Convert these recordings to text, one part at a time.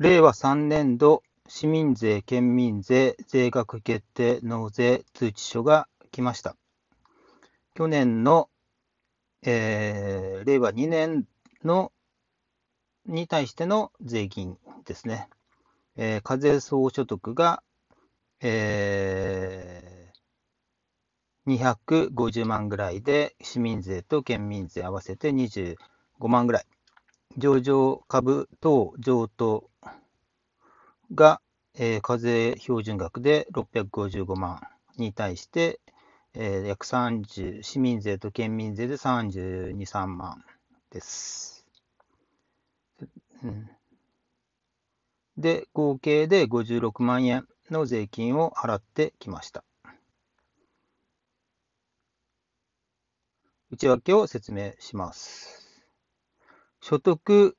令和3年度市民税、県民税、税額決定納税通知書が来ました。去年の、えー、令和2年のに対しての税金ですね。えー、課税総所得が、えー、250万ぐらいで、市民税と県民税合わせて25万ぐらい。上場株等譲渡が、えー、課税標準額で655万に対して、えー、約30、市民税と県民税で32、3万です。うん、で、合計で56万円の税金を払ってきました。内訳を説明します。所得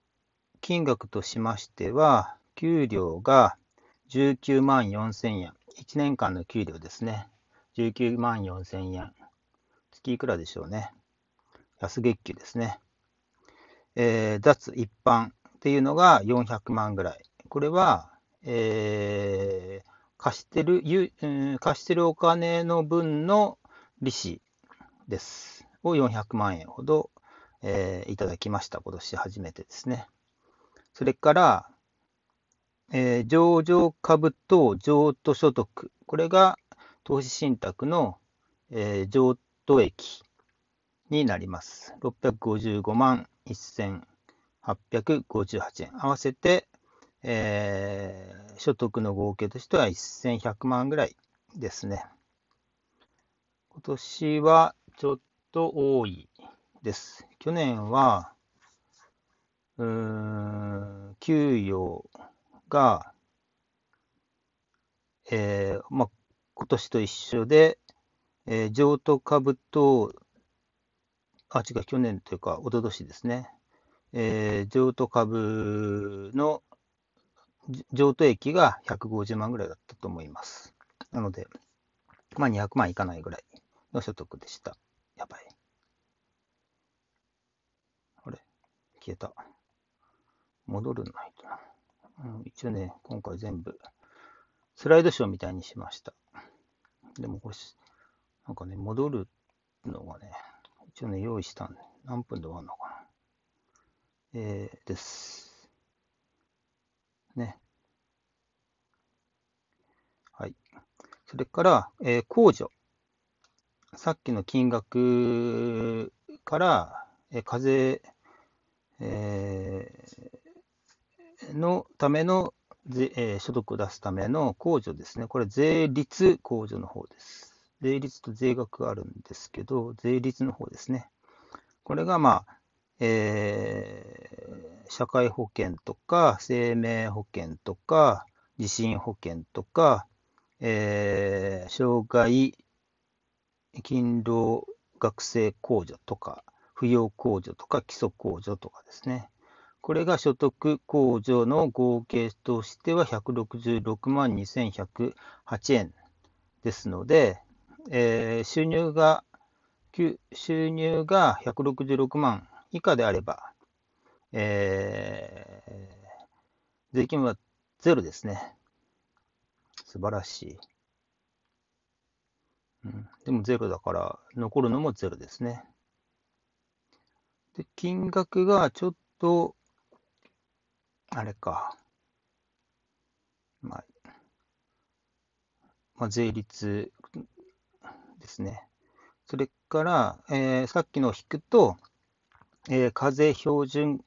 金額としましては、給料が19万4000円。1年間の給料ですね。19万4000円。月いくらでしょうね。安月給ですね。えー、脱一般っていうのが400万ぐらい。これは、えー、貸してる、貸してるお金の分の利子です。を400万円ほど、えー、いただきました。今年初めてですね。それから、えー、上場株と譲渡所得、これが投資信託の、えー、譲渡益になります。655万1858円。合わせて、えー、所得の合計としては1100万ぐらいですね。今年はちょっと多いです。去年は、うーん、給与、が、えーまあ、今年と一緒で、えー、譲渡株と、あ、違う、去年というか、一昨年ですね、えー、譲渡株の譲渡益が150万ぐらいだったと思います。なので、まあ、200万いかないぐらいの所得でした。やばい。あれ消えた。戻るないとな。一応ね、今回全部、スライドショーみたいにしました。でもこれ、なんかね、戻るのがね、一応ね、用意したんで、何分で終わるのかな。えー、です。ね。はい。それから、えー、控除。さっきの金額から、えー、課税、えー、のための税、えー、所得を出すための控除ですね。これ税率控除の方です。税率と税額があるんですけど、税率の方ですね。これが、まあ、えー、社会保険とか、生命保険とか、地震保険とか、えー、障害、勤労学生控除とか、扶養控除とか、基礎控除とかですね。これが所得控除の合計としては166万2108円ですので、えー、収入が収入が166万以下であれば、えー、税金はゼロですね。素晴らしい。うん、でもゼロだから、残るのもゼロですね。で金額がちょっとあれか。まあ、まあ、税率ですね。それから、えー、さっきのを引くと、えー、課税標準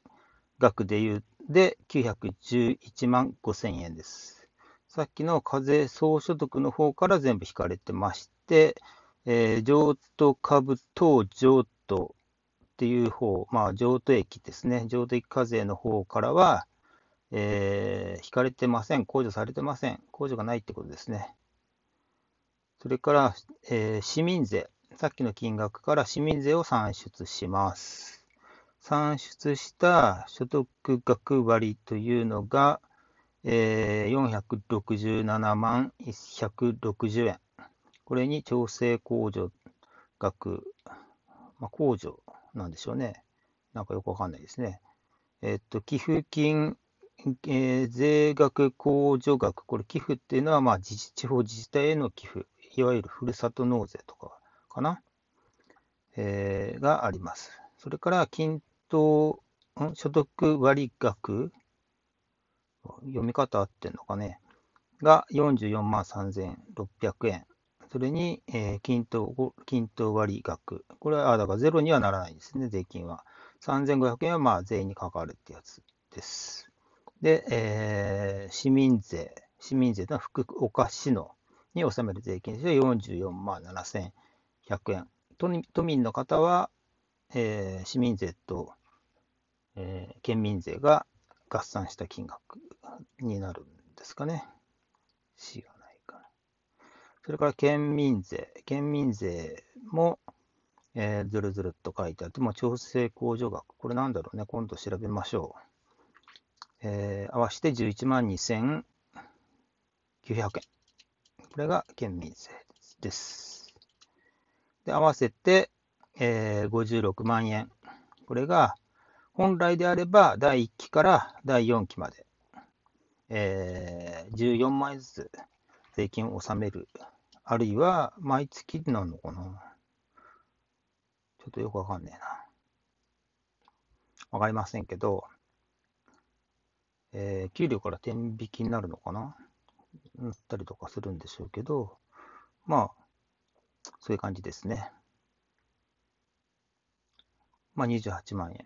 額でいうで911万5000円です。さっきの課税総所得の方から全部引かれてまして、えー、譲渡株等譲渡っていう方、まあ、譲渡益ですね、譲渡益課税の方からは、えー、引かれてません。控除されてません。控除がないってことですね。それから、えー、市民税。さっきの金額から市民税を算出します。算出した所得額割というのが、えー、467万160円。これに調整控除額、まあ、控除なんでしょうね。なんかよくわかんないですね。えっと、寄付金えー、税額控除額、これ寄付っていうのは、まあ、自治地方自治体への寄付、いわゆるふるさと納税とかかな、えー、があります。それから、均等所得割額、読み方合ってんのかね、が44万3600円。それに、えー、均等、均等割額。これは、あだからゼロにはならないんですね、税金は。3500円はまあ全員に関わるってやつです。で、えー、市民税、市民税というのは福岡市のに納める税金とし44万7100円。都民の方は、えー、市民税と、えー、県民税が合算した金額になるんですかね。市がないかな。それから県民税。県民税も、えー、ずるずるっと書いてあって、も調整控除額。これなんだろうね。今度調べましょう。えー、合わせて11万2900円。これが県民税です。で、合わせて、えー、56万円。これが、本来であれば、第1期から第4期まで、えー、14万円ずつ税金を納める。あるいは、毎月なのかなちょっとよくわかんねえな。わかりませんけど、えー、給料から転引きになるのかななったりとかするんでしょうけど、まあ、そういう感じですね。まあ、28万円。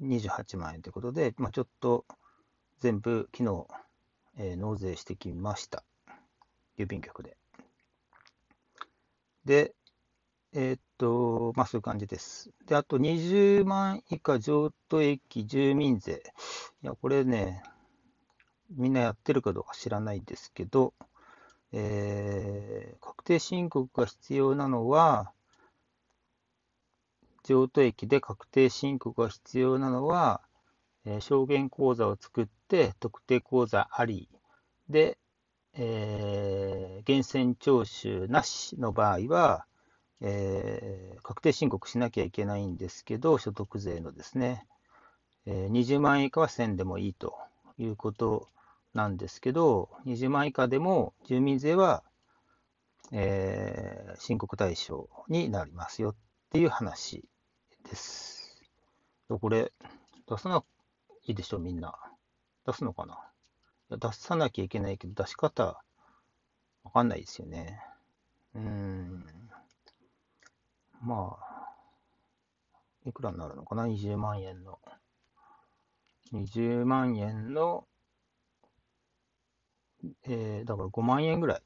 28万円ということで、まあ、ちょっと全部昨日、えー、納税してきました。郵便局で。で、えー、っと、まあそういう感じです。で、あと20万以下譲渡益住民税。いや、これね、みんなやってるかどうか知らないですけど、えー、確定申告が必要なのは、譲渡駅で確定申告が必要なのは、えー、証言口座を作って、特定口座ありで、えー、源泉徴収なしの場合は、えー、確定申告しなきゃいけないんですけど、所得税のですね、えー、20万円以下は1000でもいいということなんですけど、20万以下でも住民税は、えー、申告対象になりますよっていう話です。これ、出さないでしょ、みんな。出すのかな出さなきゃいけないけど、出し方、わかんないですよね。うん。まあ、いくらになるのかな ?20 万円の。20万円のえー、だから5万円ぐらい、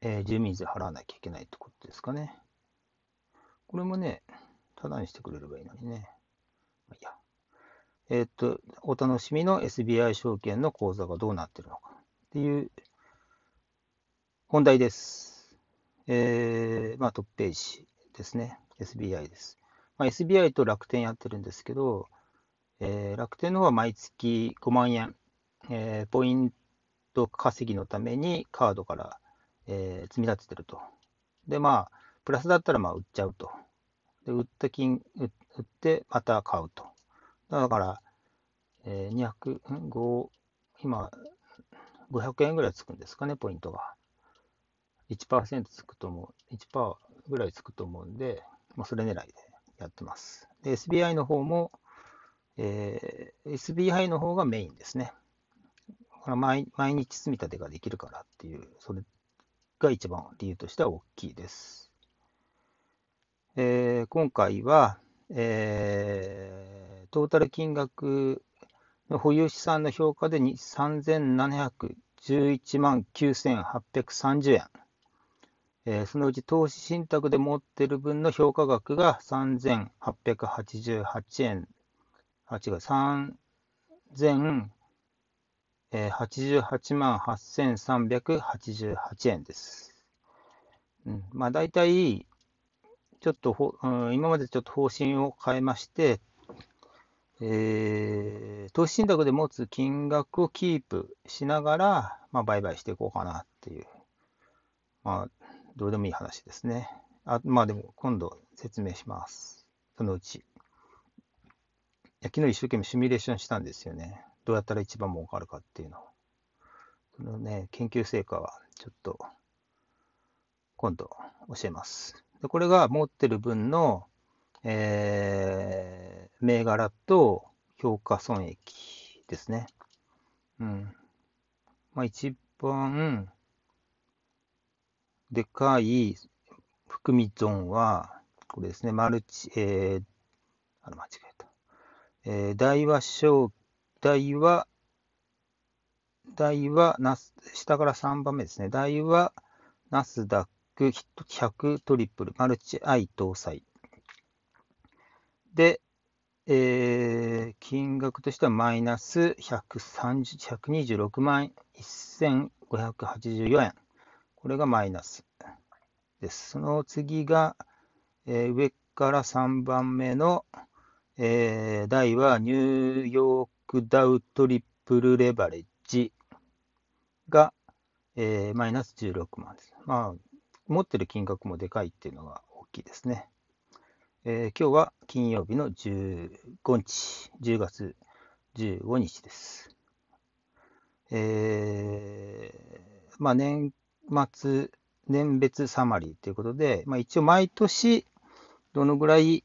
えー、住民税払わなきゃいけないってことですかね。これもね、ただにしてくれればいいのにね。まあ、いや。えー、っと、お楽しみの SBI 証券の口座がどうなってるのかっていう本題です。えー、まあトップページですね。SBI です。まあ、SBI と楽天やってるんですけど、えー、楽天の方は毎月5万円、えー、ポインと稼ぎのためにカードから、えー、積み立ててると。で、まあ、プラスだったらまあ売っちゃうと。で、売った金、売ってまた買うと。だから、えー、205 0、今、500円ぐらいつくんですかね、ポイントが。1%つくと思う、1%ぐらいつくと思うんで、まあ、それ狙いでやってます。で、SBI の方も、えー、SBI の方がメインですね。毎毎日積み立てができるからっていう、それが一番理由としては大きいです。えー、今回は、えー、トータル金額の保有資産の評価で3711万9830円、えー、そのうち投資信託で持っている分の評価額が3888円、あ、違う、3888え88万8388円です。うん、まあ大体、ちょっとほ、うん、今までちょっと方針を変えまして、えー、投資信託で持つ金額をキープしながら、まあ、売買していこうかなっていう、まあ、どうでもいい話ですね。あまあでも、今度説明します。そのうち。昨日一生懸命シミュレーションしたんですよね。どうやったら一番儲かるかっていうのを、そのね、研究成果はちょっと今度教えます。でこれが持ってる分の、えー、銘柄と評価損益ですね。うん。まあ一番でかい含み損は、これですね、マルチ、えー、あの、間違えた。えー、大和証台は、台はナス、下から3番目ですね。台は、ナスダック100トリプル、マルチアイ搭載。で、えー、金額としてはマイナス126万1584円。これがマイナスです。その次が、えー、上から3番目の、えー、台はニューヨーククダウトリプルレバレッジが、えー、マイナス16万です。まあ、持ってる金額もでかいっていうのが大きいですね。えー、今日は金曜日の15日、10月15日です。えー、まあ、年末、年別サマリーということで、まあ、一応毎年どのぐらい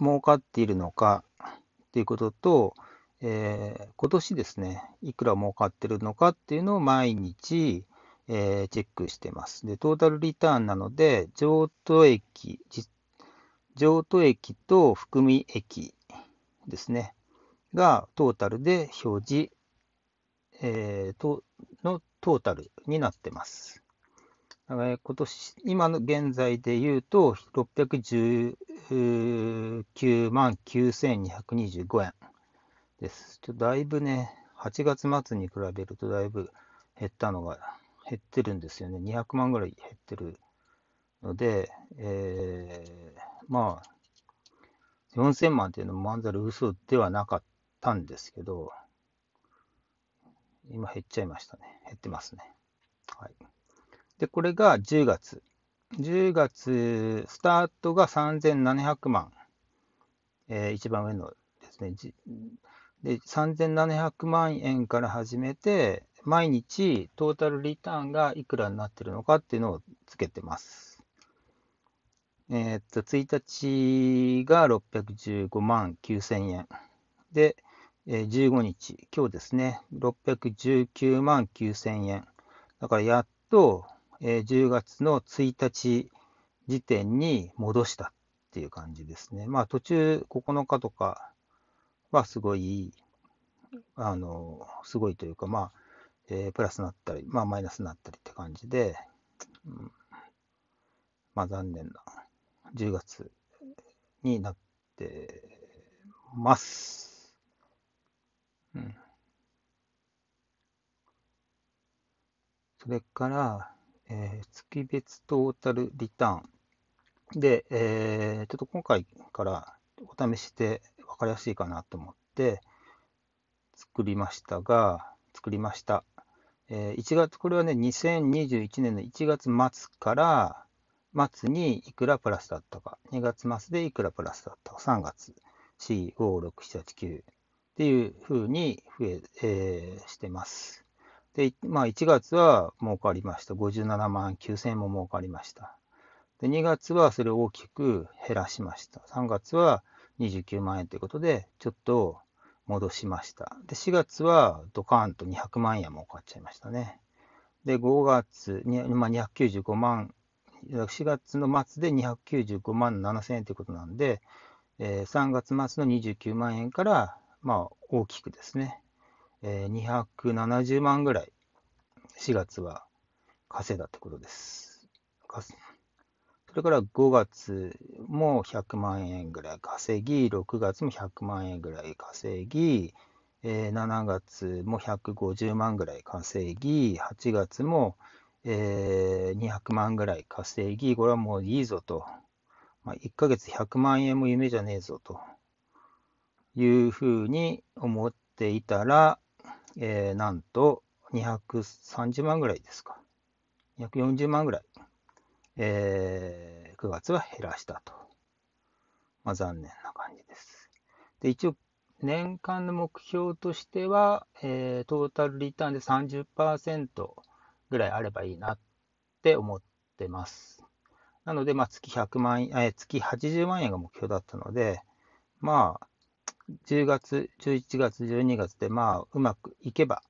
儲かっているのかっていうことと、えー、今年ですね、いくら儲かってるのかっていうのを毎日、えー、チェックしてます。で、トータルリターンなので、譲渡益、譲渡益と含み益ですね、がトータルで表示、えー、とのトータルになってます。今年、今の現在で言うと、619万9225円。です。ちょだいぶね、8月末に比べるとだいぶ減ったのが、減ってるんですよね。200万ぐらい減ってるので、えー、まあ、4000万っていうのもまんざる嘘ではなかったんですけど、今減っちゃいましたね。減ってますね。はい。で、これが10月。10月、スタートが3700万。えー、一番上のですね。で、3700万円から始めて、毎日トータルリターンがいくらになってるのかっていうのをつけてます。えー、っと、1日が615万9000円。で、えー、15日、今日ですね、619万9000円。だからやっと、えー、10月の1日時点に戻したっていう感じですね。まあ途中9日とかはすごい、あの、すごいというか、まあ、えー、プラスになったり、まあ、マイナスになったりって感じで、うん、まあ、残念な10月になってます。うん。それから、えー、月別トータルリターンで、えー、ちょっと今回からお試しで、かりやすいかなと思って作りましたが、作りました。えー、1月、これはね、2021年の1月末から末にいくらプラスだったか、2月末でいくらプラスだったか、3月、4、5、6、7、8、9っていうふうに増え、えー、してます。で、まあ、1月は儲かりました。57万9000円も儲かりました。で、2月はそれを大きく減らしました。3月は29万円ということで、ちょっと戻しました。で、4月はドカーンと200万円も買っちゃいましたね。で、5月に、ま295万、4月の末で295万7000円ということなんで、えー、3月末の29万円から、まあ、大きくですね、えー、270万ぐらい、4月は稼いだってことです。それから5月も100万円ぐらい稼ぎ、6月も100万円ぐらい稼ぎ、えー、7月も150万ぐらい稼ぎ、8月も、えー、200万ぐらい稼ぎ、これはもういいぞと。まあ、1ヶ月100万円も夢じゃねえぞというふうに思っていたら、えー、なんと230万ぐらいですか。240万ぐらいえー、9月は減らしたと。まあ、残念な感じです。で、一応、年間の目標としては、えー、トータルリターンで30%ぐらいあればいいなって思ってます。なので、まあ、月100万円、えー、月80万円が目標だったので、まあ、10月、11月、12月で、まあ、うまくいけば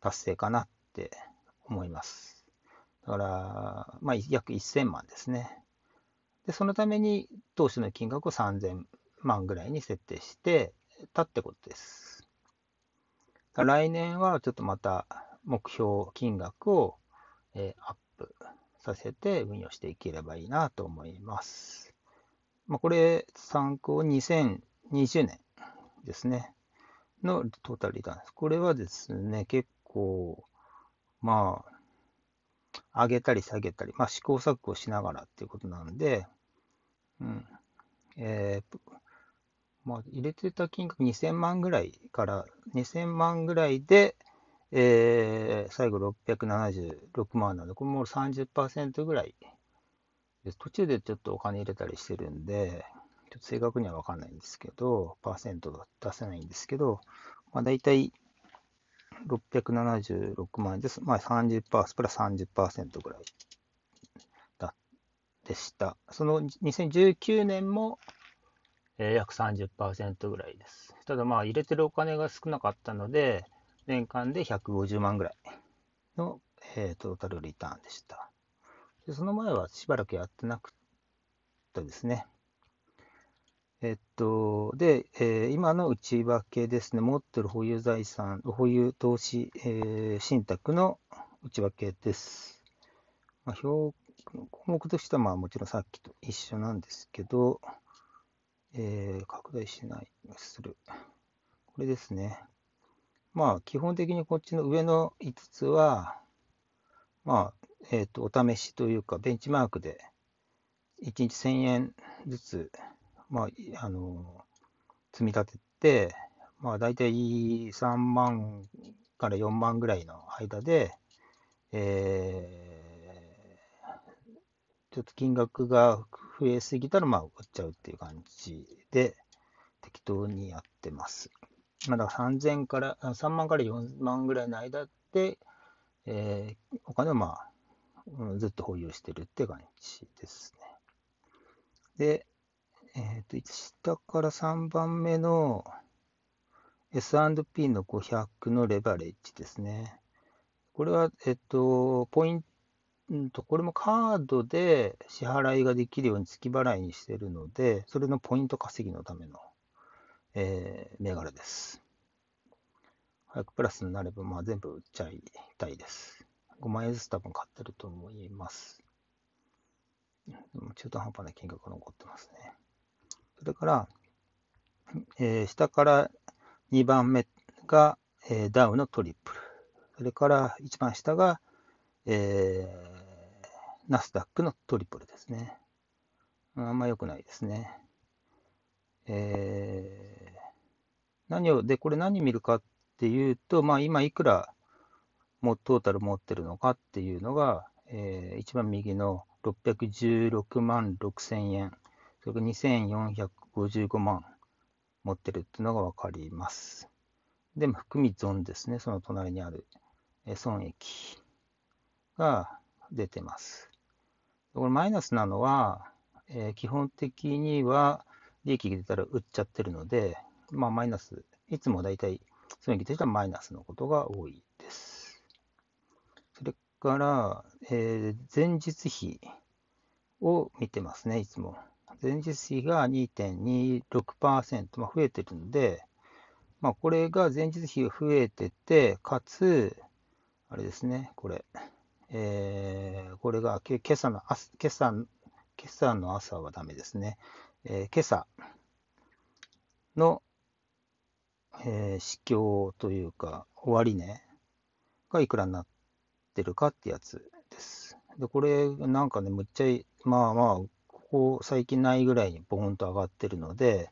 達成かなって思います。だから、まあ、約1000万ですね。で、そのために投資の金額を3000万ぐらいに設定してたってことです。来年はちょっとまた目標金額を、えアップさせて運用していければいいなと思います。まあ、これ参考2020年ですね。のトータルリターンです。これはですね、結構、まあ、上げたり下げたり、まあ、試行錯誤しながらっていうことなんで、うんえーまあ、入れてた金額2000万ぐらいから2000万ぐらいで、えー、最後676万なので、これもう30%ぐらいで途中でちょっとお金入れたりしてるんで、ちょっと正確には分かんないんですけど、パーセント出せないんですけど、まあ、大体676万円です。まあ30%、プラス30%ぐらいだでした。その2019年も、えー、約30%ぐらいです。ただまあ入れてるお金が少なかったので、年間で150万ぐらいの、えー、トータルリターンでした。でその前はしばらくやってなくてですね。えっと、で、えー、今の内訳ですね、持ってる保有財産、保有投資、えー、信託の内訳です。まあ、表項目としては、まあ、もちろんさっきと一緒なんですけど、えー、拡大しないする。これですね。まあ、基本的にこっちの上の5つは、まあ、えっ、ー、と、お試しというか、ベンチマークで、1日1000円ずつ、まあ、あの、積み立てて、まあ、大体3万から4万ぐらいの間で、えー、ちょっと金額が増えすぎたら、まあ、売っちゃうっていう感じで、適当にやってます。まだ3000から、3万から4万ぐらいの間で、えー、お金をまあ、うん、ずっと保有してるって感じですね。で、えっ、ー、と、下から3番目の S&P の500のレバレッジですね。これは、えっ、ー、と、ポイント、これもカードで支払いができるように月払いにしてるので、それのポイント稼ぎのための、えー、銘柄です。早くプラスになれば、まあ、全部売っちゃいたいです。5万円ずつ多分買ってると思います。中途半端な金額が残ってますね。それから、えー、下から2番目が、えー、ダウのトリプル。それから一番下が、えー、ナスダックのトリプルですね。あんま良くないですね。えー、何を、で、これ何見るかっていうと、まあ今いくらもトータル持ってるのかっていうのが、えー、一番右の616万6000円。それが2455万持ってるっていうのが分かります。で、含み損ですね、その隣にある損益が出てます。これマイナスなのは、えー、基本的には利益が出たら売っちゃってるので、まあ、マイナス、いつもだいたい損益としてはマイナスのことが多いです。それから、えー、前日比を見てますね、いつも。前日比が2.26%、まあ、増えてるんで、まあ、これが前日比が増えてて、かつ、あれですね、これ、えー、これが今朝の朝今朝、今朝の朝はダメですね。えー、今朝の、えー、市況というか、終値、がいくらになってるかってやつです。で、これ、なんかね、むっちゃまあまあ、ここ最近ないぐらいにボーンと上がってるので、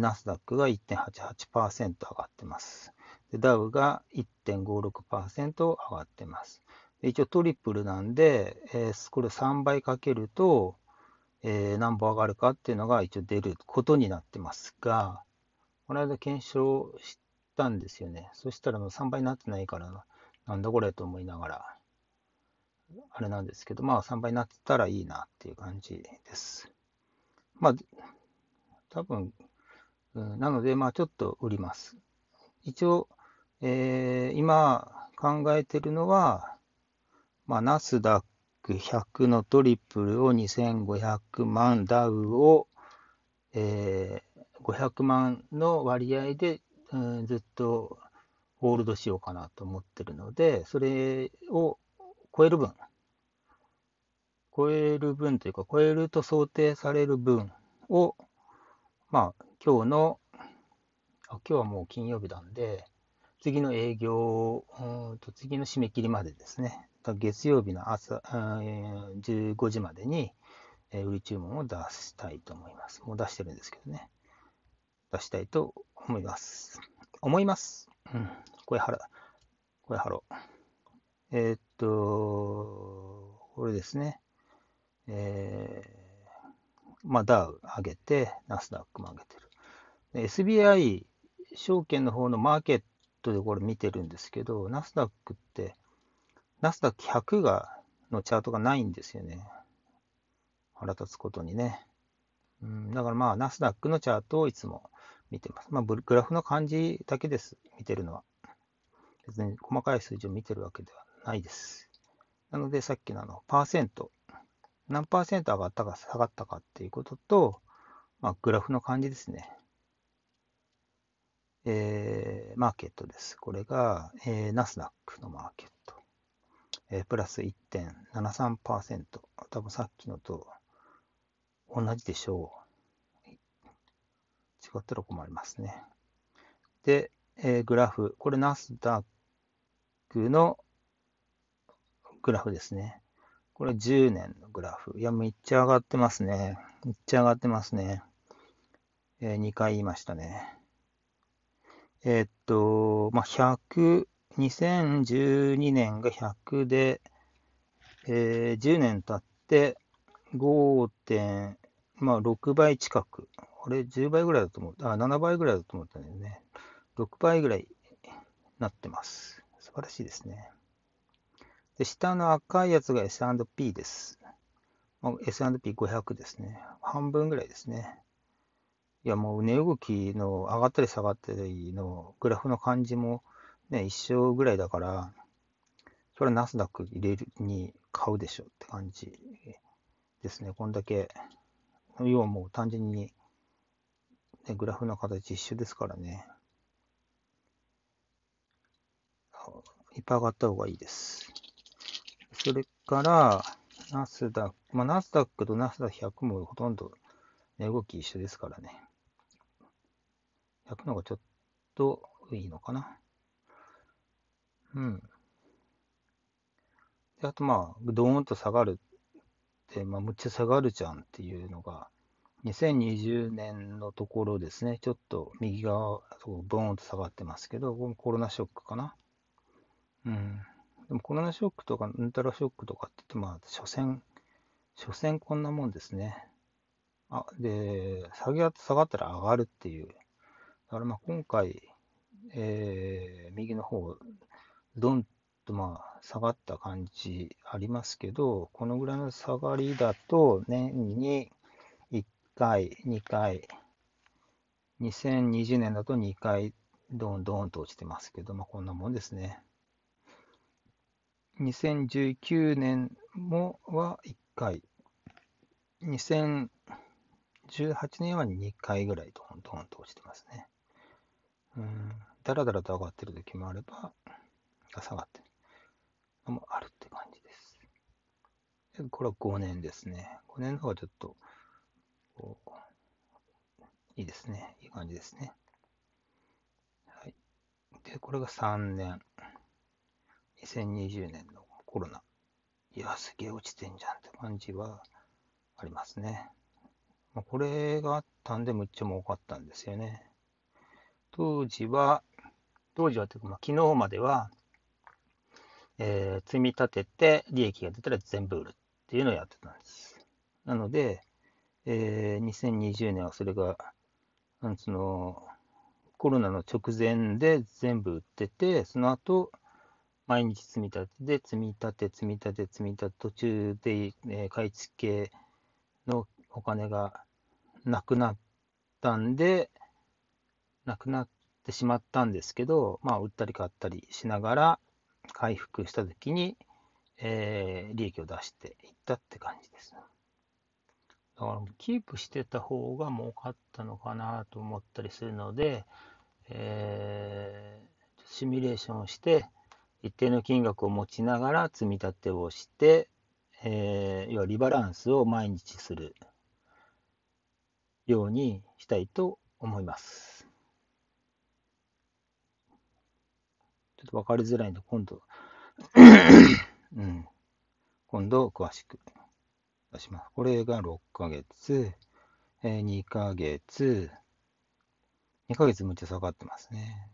ナスダックが1.88%上がってます。でダウが1.56%上がってます。一応トリプルなんで、えー、これ3倍かけると、えー、何歩上がるかっていうのが一応出ることになってますが、この間検証したんですよね。そしたらもう3倍になってないからな、なんだこれと思いながら。あれなんですけど、まあ3倍になってたらいいなっていう感じです。まあ、多分、なので、まあちょっと売ります。一応、えー、今考えてるのは、まあ、ナスダック100のトリプルを2500万、ダウを、えー、500万の割合で、うん、ずっとホールドしようかなと思ってるので、それを超える分、超える分というか、超えると想定される分を、まあ、今日の、今日はもう金曜日なんで、次の営業、うんと次の締め切りまでですね、月曜日の朝、うん、15時までに、えー、売り注文を出したいと思います。もう出してるんですけどね。出したいと思います。思います。うん、声払、声払ろう。えー、っと、これですね。えー、まあ、ダウ上げて、ナスダックも上げてる。SBI 証券の方のマーケットでこれ見てるんですけど、ナスダックって、ナスダック100が、のチャートがないんですよね。腹立つことにね。うん、だからまあ、ナスダックのチャートをいつも見てます。まあ、グラフの感じだけです、見てるのは。別に細かい数字を見てるわけではないです。なので、さっきのあの、パーセント、何パーセント上がったか下がったかっていうことと、まあ、グラフの感じですね。えー、マーケットです。これが、えー、ナスダックのマーケット。えー、プラス1.73%。多分さっきのと同じでしょう。違ったら困りますね。で、えー、グラフ。これナスダックの、グラフですね。これ10年のグラフ。いや、めっちゃ上がってますね。めっちゃ上がってますね。えー、2回言いましたね。えー、っと、まあ、100、2012年が100で、えー、10年経って5まあ、6倍近く。あれ、10倍ぐらいだと思う。あ、7倍ぐらいだと思ったんだよね。6倍ぐらいなってます。素晴らしいですね。で、下の赤いやつが S&P です。S&P500 ですね。半分ぐらいですね。いや、もう値動きの上がったり下がったりのグラフの感じもね、一緒ぐらいだから、それはナスダック入れるに買うでしょって感じですね。こんだけ、要はもう単純に、ね、グラフの形一緒ですからね。いっぱい上がった方がいいです。それから、ナスダック、まあ、ナスダックとナスダック100もほとんど値動き一緒ですからね。100の方がちょっといいのかな。うん。で、あとまあ、ドーンと下がるって、まあ、むっちゃ下がるじゃんっていうのが、2020年のところですね、ちょっと右側、ボーンと下がってますけど、コロナショックかな。うん。でもコロナショックとか、ウンタラショックとかって言って、まあ、所詮、所詮こんなもんですね。あ、で、下げ下がったら上がるっていう。だからまあ今回、えー、右の方、ドンとまあ下がった感じありますけど、このぐらいの下がりだと、年に1回、2回、2020年だと2回、ドンドンと落ちてますけど、まあこんなもんですね。2019年もは1回、2018年は2回ぐらいと、ーンドーンと落ちてますね。うん、だらだらと上がってる時もあれば、下がってるのもあるって感じです。でこれは5年ですね。5年の方がちょっと、いいですね。いい感じですね。はい。で、これが3年。2020年のコロナ、いや、すげえ落ちてんじゃんって感じはありますね。まあ、これがあったんで、むっちゃ儲かったんですよね。当時は、当時はというか、まあ、昨日までは、えー、積み立てて利益が出たら全部売るっていうのをやってたんです。なので、えー、2020年はそれが、んつうのコロナの直前で全部売ってて、その後、毎日積み立てで、積み立て、積み立て、積み立て、途中で、え買い付けのお金がなくなったんで、なくなってしまったんですけど、まあ、売ったり買ったりしながら回復した時に、えー、利益を出していったって感じです。だから、キープしてた方が儲かったのかなと思ったりするので、えー、シミュレーションをして、一定の金額を持ちながら積み立てをして、えー、要はリバランスを毎日するようにしたいと思います。ちょっと分かりづらいので、今度 うん、今度詳しく出します。これが6ヶ月、えー、2ヶ月、2ヶ月むっちゃ下がってますね。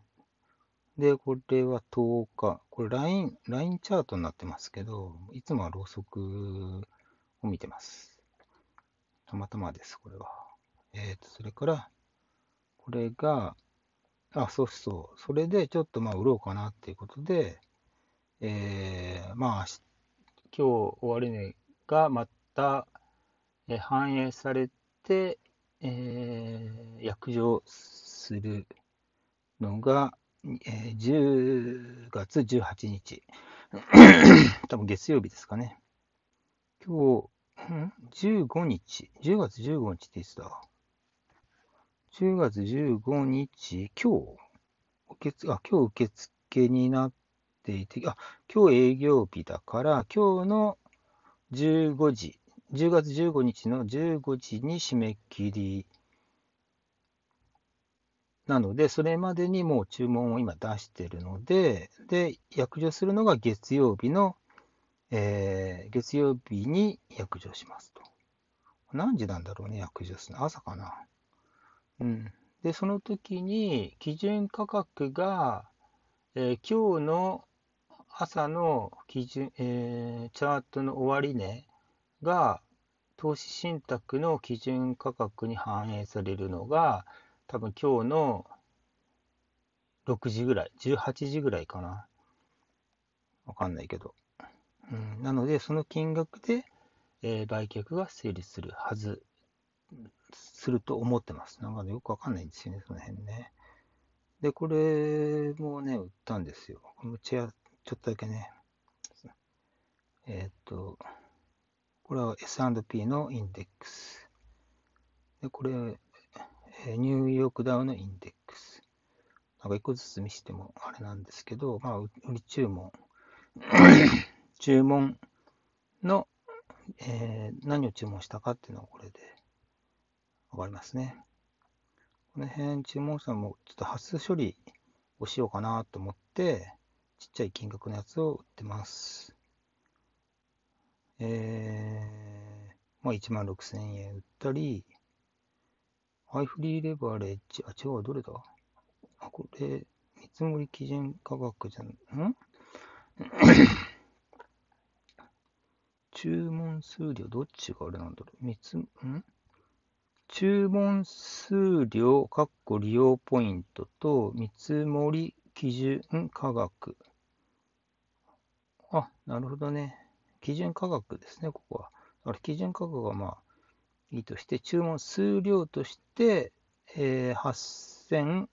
で、これは10日。これライン、ラインチャートになってますけど、いつもはろうそくを見てます。たまたまです、これは。えっ、ー、と、それから、これが、あ、そうそう。それで、ちょっとまあ、売ろうかなっていうことで、えー、まあ、今日終値がまた、え反映されて、えー、約定するのが、え10月18日 多分月曜日ですかね。今日、ん ?15 日、10月15日っていつだ ?10 月15日、今日、受あ今日受付になっていて、あ今日営業日だから、今日の15時、10月15日の15時に締め切りなので、それまでにもう注文を今出しているので、で、約定するのが月曜日の、えー、月曜日に約定しますと。何時なんだろうね、約定するの。朝かな。うん。で、その時に基準価格が、えー、今日の朝の基準、えー、チャートの終値が、投資信託の基準価格に反映されるのが、多分今日の6時ぐらい、18時ぐらいかな。わかんないけど。うん、なので、その金額で、えー、売却が成立するはず、すると思ってます。なんかよくわかんないんですよね、その辺ね。で、これもね、売ったんですよ。このチェア、ちょっとだけね。えー、っと、これは S&P のインデックス。で、これ、ニューヨークダウのインデックス。なんか一個ずつ見してもあれなんですけど、まあ、売り注文。注文の、えー、何を注文したかっていうのはこれでわかりますね。この辺注文者もちょっと発処理をしようかなと思って、ちっちゃい金額のやつを売ってます。えー、まあ1万6000円売ったり、ハイフリーレバレッジ、あ、違う、どれだあ、これ、見積もり基準価格じゃん、ん 注文数量、どっちがあれなんだろう見積、ん注文数量、かっこ利用ポイントと見積もり基準価格。あ、なるほどね。基準価格ですね、ここは。あれ、基準価格がまあ、いとして、注文数量として、えー、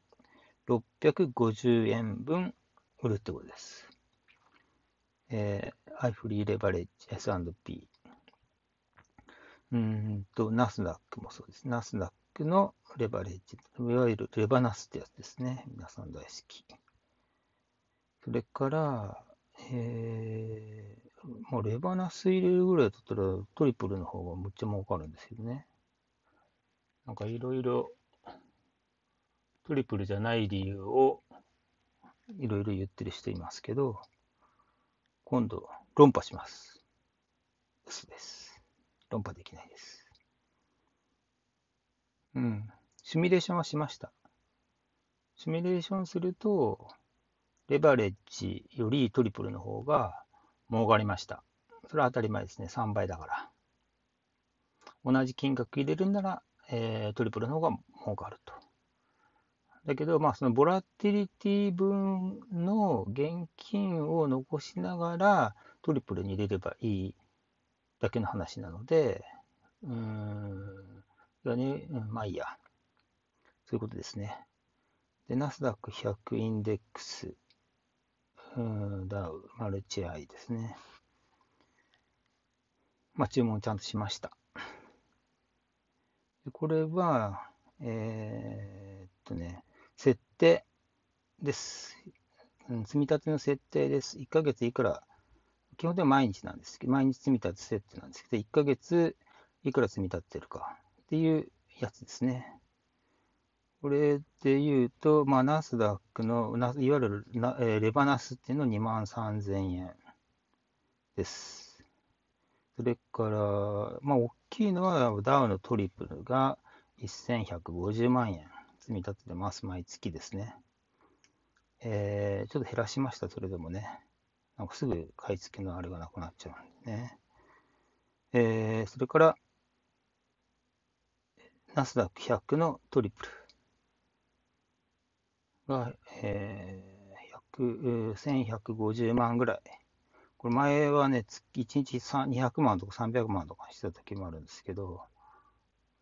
8650円分売るってことです。えー、アイフリーレバレッジ、S&P。うんと、ナスダックもそうです。ナスダックのレバレッジ、いわゆるレバナスってやつですね。皆さん大好き。それから、えー、まあ、レバナス入れるぐらいだったらトリプルの方がむっちゃ儲かるんですけどね。なんかいろいろトリプルじゃない理由をいろいろ言ってる人いますけど、今度論破します。嘘です。論破できないです。うん。シミュレーションはしました。シミュレーションすると、レバレッジよりトリプルの方が儲かりました。それは当たり前ですね。3倍だから。同じ金額入れるんなら、えー、トリプルの方が儲かると。だけど、まあ、そのボラティリティ分の現金を残しながらトリプルに入れればいいだけの話なので、うーん、ね、まあいいや。そういうことですね。で、ナスダック100インデックス。ダウ、マルチアイですね。まあ、注文ちゃんとしました。これは、えー、っとね、設定です。積み立ての設定です。1ヶ月いくら、基本では毎日なんですけど、毎日積み立て設定なんですけど、1ヶ月いくら積み立ててるかっていうやつですね。これで言うと、まあ、ナスダックの、いわゆるな、えレバナスっていうの2万3000円です。それから、まあ、大きいのはダウのトリプルが1150万円積み立ててます。毎月ですね。えー、ちょっと減らしました、それでもね。なんかすぐ買い付けのあれがなくなっちゃうんでね。えー、それから、ナスダック100のトリプル。が、えー、1150万ぐらい。これ前はね、月1日200万とか300万とかしてた時もあるんですけど、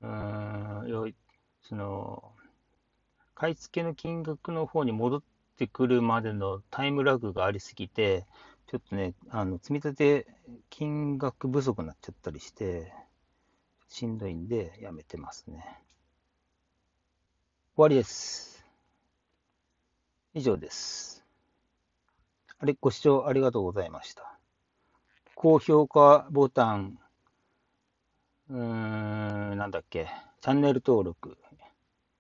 うん、その、買い付けの金額の方に戻ってくるまでのタイムラグがありすぎて、ちょっとね、あの積み立て金額不足になっちゃったりして、しんどいんでやめてますね。終わりです。以上です。あれ、ご視聴ありがとうございました。高評価ボタン、うーん、なんだっけ、チャンネル登録、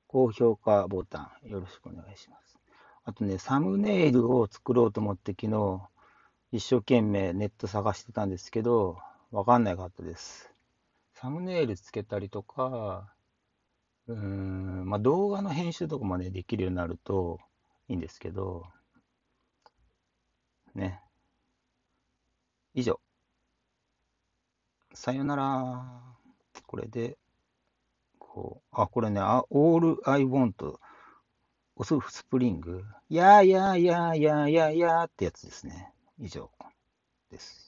高評価ボタン、よろしくお願いします。あとね、サムネイルを作ろうと思って昨日、一生懸命ネット探してたんですけど、わかんなかったです。サムネイルつけたりとか、うーん、まあ、動画の編集とかまでできるようになると、いいんですけど、ね。以上。さよなら。これで、こう、あ、これね、あ All I Want オススプリング、やーやーやーやーやーやーってやつですね。以上です。